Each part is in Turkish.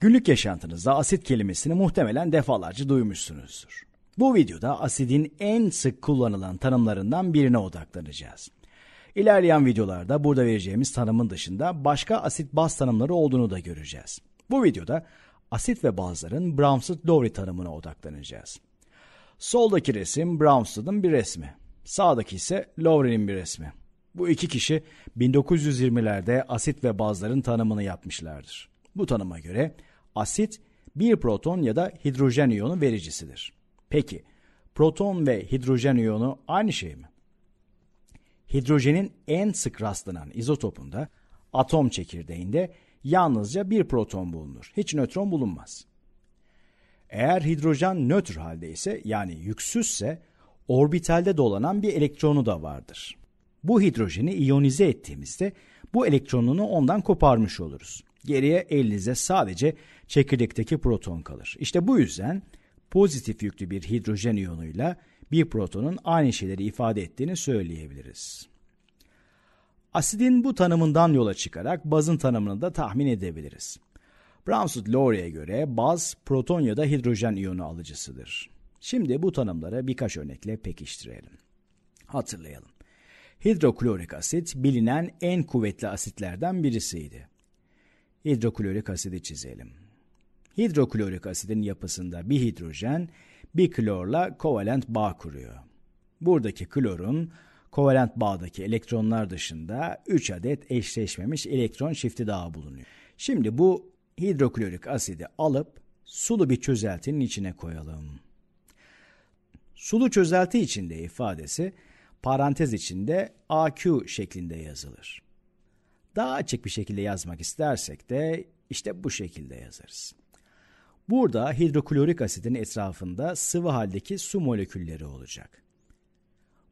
Günlük yaşantınızda asit kelimesini muhtemelen defalarca duymuşsunuzdur. Bu videoda asidin en sık kullanılan tanımlarından birine odaklanacağız. İlerleyen videolarda burada vereceğimiz tanımın dışında başka asit baz tanımları olduğunu da göreceğiz. Bu videoda asit ve bazların Brownswood-Lowry tanımına odaklanacağız. Soldaki resim Brownswood'un bir resmi. Sağdaki ise Lowry'nin bir resmi. Bu iki kişi 1920'lerde asit ve bazların tanımını yapmışlardır. Bu tanıma göre asit bir proton ya da hidrojen iyonu vericisidir. Peki proton ve hidrojen iyonu aynı şey mi? Hidrojenin en sık rastlanan izotopunda atom çekirdeğinde yalnızca bir proton bulunur. Hiç nötron bulunmaz. Eğer hidrojen nötr halde ise yani yüksüzse orbitalde dolanan bir elektronu da vardır. Bu hidrojeni iyonize ettiğimizde bu elektronunu ondan koparmış oluruz. Geriye elinizde sadece çekirdekteki proton kalır. İşte bu yüzden pozitif yüklü bir hidrojen iyonuyla bir protonun aynı şeyleri ifade ettiğini söyleyebiliriz. Asidin bu tanımından yola çıkarak bazın tanımını da tahmin edebiliriz. Brownswood-Lowry'e göre baz proton ya da hidrojen iyonu alıcısıdır. Şimdi bu tanımları birkaç örnekle pekiştirelim. Hatırlayalım. Hidroklorik asit bilinen en kuvvetli asitlerden birisiydi. Hidroklorik asidi çizelim. Hidroklorik asidin yapısında bir hidrojen, bir klorla kovalent bağ kuruyor. Buradaki klorun kovalent bağdaki elektronlar dışında 3 adet eşleşmemiş elektron çifti daha bulunuyor. Şimdi bu hidroklorik asidi alıp sulu bir çözeltinin içine koyalım. Sulu çözelti içinde ifadesi parantez içinde AQ şeklinde yazılır. Daha açık bir şekilde yazmak istersek de işte bu şekilde yazarız. Burada hidroklorik asidin etrafında sıvı haldeki su molekülleri olacak.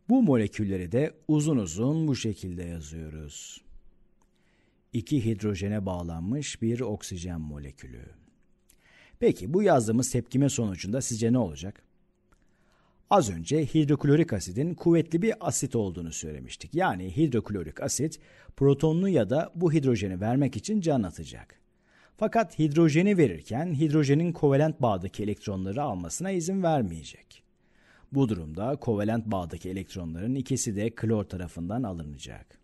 Bu molekülleri de uzun uzun bu şekilde yazıyoruz. İki hidrojene bağlanmış bir oksijen molekülü. Peki bu yazdığımız tepkime sonucunda sizce ne olacak? Az önce hidroklorik asidin kuvvetli bir asit olduğunu söylemiştik. Yani hidroklorik asit protonunu ya da bu hidrojeni vermek için can atacak. Fakat hidrojeni verirken hidrojenin kovalent bağdaki elektronları almasına izin vermeyecek. Bu durumda kovalent bağdaki elektronların ikisi de klor tarafından alınacak.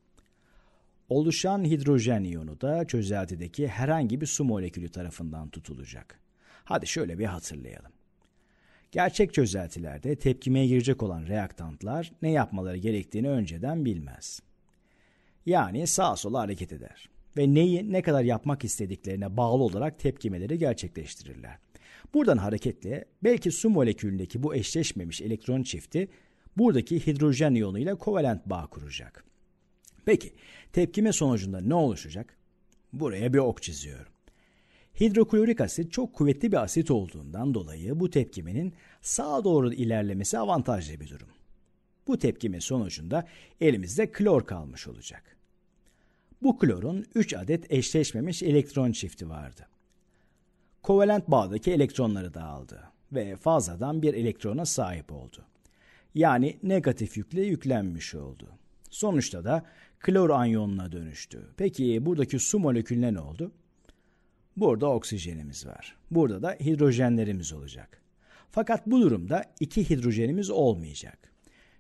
Oluşan hidrojen iyonu da çözeltideki herhangi bir su molekülü tarafından tutulacak. Hadi şöyle bir hatırlayalım. Gerçek çözeltilerde tepkimeye girecek olan reaktantlar ne yapmaları gerektiğini önceden bilmez. Yani sağa sola hareket eder ve neyi ne kadar yapmak istediklerine bağlı olarak tepkimeleri gerçekleştirirler. Buradan hareketle belki su molekülündeki bu eşleşmemiş elektron çifti buradaki hidrojen iyonuyla kovalent bağ kuracak. Peki tepkime sonucunda ne oluşacak? Buraya bir ok çiziyorum. Hidroklorik asit çok kuvvetli bir asit olduğundan dolayı bu tepkimenin sağa doğru ilerlemesi avantajlı bir durum. Bu tepkime sonucunda elimizde klor kalmış olacak. Bu klorun 3 adet eşleşmemiş elektron çifti vardı. Kovalent bağdaki elektronları da aldı ve fazladan bir elektrona sahip oldu. Yani negatif yükle yüklenmiş oldu. Sonuçta da klor anyonuna dönüştü. Peki buradaki su molekülüne ne oldu? Burada oksijenimiz var. Burada da hidrojenlerimiz olacak. Fakat bu durumda iki hidrojenimiz olmayacak.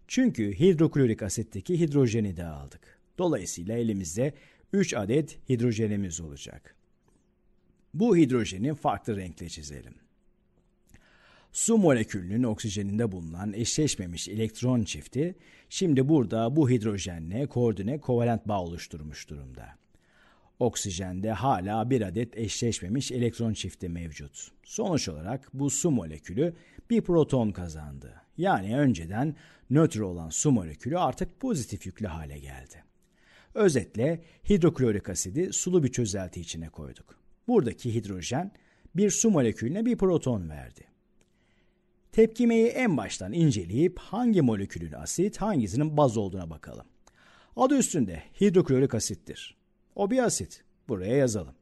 Çünkü hidroklorik asitteki hidrojeni de aldık. Dolayısıyla elimizde 3 adet hidrojenimiz olacak. Bu hidrojeni farklı renkle çizelim. Su molekülünün oksijeninde bulunan eşleşmemiş elektron çifti şimdi burada bu hidrojenle koordine kovalent bağ oluşturmuş durumda. Oksijende hala bir adet eşleşmemiş elektron çifti mevcut. Sonuç olarak bu su molekülü bir proton kazandı. Yani önceden nötr olan su molekülü artık pozitif yüklü hale geldi. Özetle hidroklorik asidi sulu bir çözelti içine koyduk. Buradaki hidrojen bir su molekülüne bir proton verdi. Tepkimeyi en baştan inceleyip hangi molekülün asit hangisinin baz olduğuna bakalım. Adı üstünde hidroklorik asittir. O bir asit. Buraya yazalım.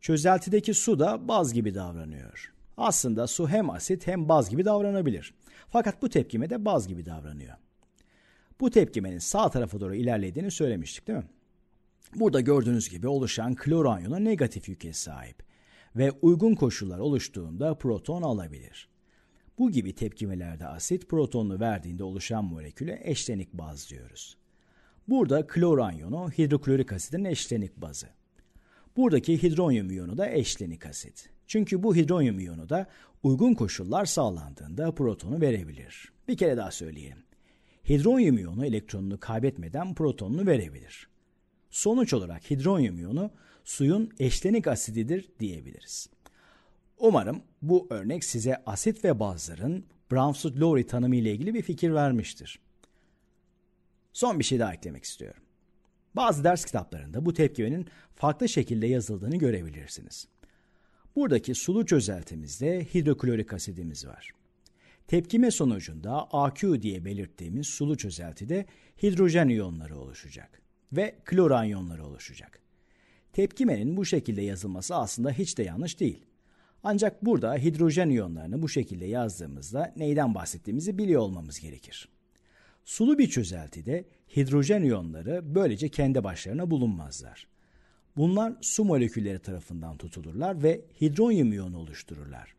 Çözeltideki su da baz gibi davranıyor. Aslında su hem asit hem baz gibi davranabilir. Fakat bu tepkime de baz gibi davranıyor. Bu tepkimenin sağ tarafa doğru ilerlediğini söylemiştik değil mi? Burada gördüğünüz gibi oluşan klor negatif yüke sahip ve uygun koşullar oluştuğunda proton alabilir. Bu gibi tepkimelerde asit protonunu verdiğinde oluşan moleküle eşlenik baz diyoruz. Burada kloranyonu hidroklorik asidin eşlenik bazı. Buradaki hidronyum iyonu da eşlenik asit. Çünkü bu hidronyum iyonu da uygun koşullar sağlandığında protonu verebilir. Bir kere daha söyleyelim hidronyum iyonu elektronunu kaybetmeden protonunu verebilir. Sonuç olarak hidronyum iyonu suyun eşlenik asididir diyebiliriz. Umarım bu örnek size asit ve bazların brown lowry tanımı ile ilgili bir fikir vermiştir. Son bir şey daha eklemek istiyorum. Bazı ders kitaplarında bu tepkimenin farklı şekilde yazıldığını görebilirsiniz. Buradaki sulu çözeltimizde hidroklorik asidimiz var. Tepkime sonucunda AQ diye belirttiğimiz sulu çözeltide hidrojen iyonları oluşacak ve kloran iyonları oluşacak. Tepkimenin bu şekilde yazılması aslında hiç de yanlış değil. Ancak burada hidrojen iyonlarını bu şekilde yazdığımızda neyden bahsettiğimizi biliyor olmamız gerekir. Sulu bir çözeltide hidrojen iyonları böylece kendi başlarına bulunmazlar. Bunlar su molekülleri tarafından tutulurlar ve hidronyum iyonu oluştururlar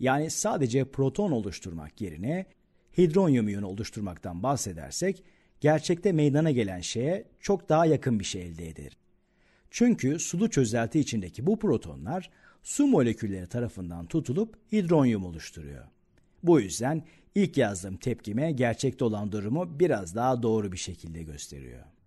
yani sadece proton oluşturmak yerine hidronyum iyonu oluşturmaktan bahsedersek gerçekte meydana gelen şeye çok daha yakın bir şey elde eder. Çünkü sulu çözelti içindeki bu protonlar su molekülleri tarafından tutulup hidronyum oluşturuyor. Bu yüzden ilk yazdığım tepkime gerçekte olan durumu biraz daha doğru bir şekilde gösteriyor.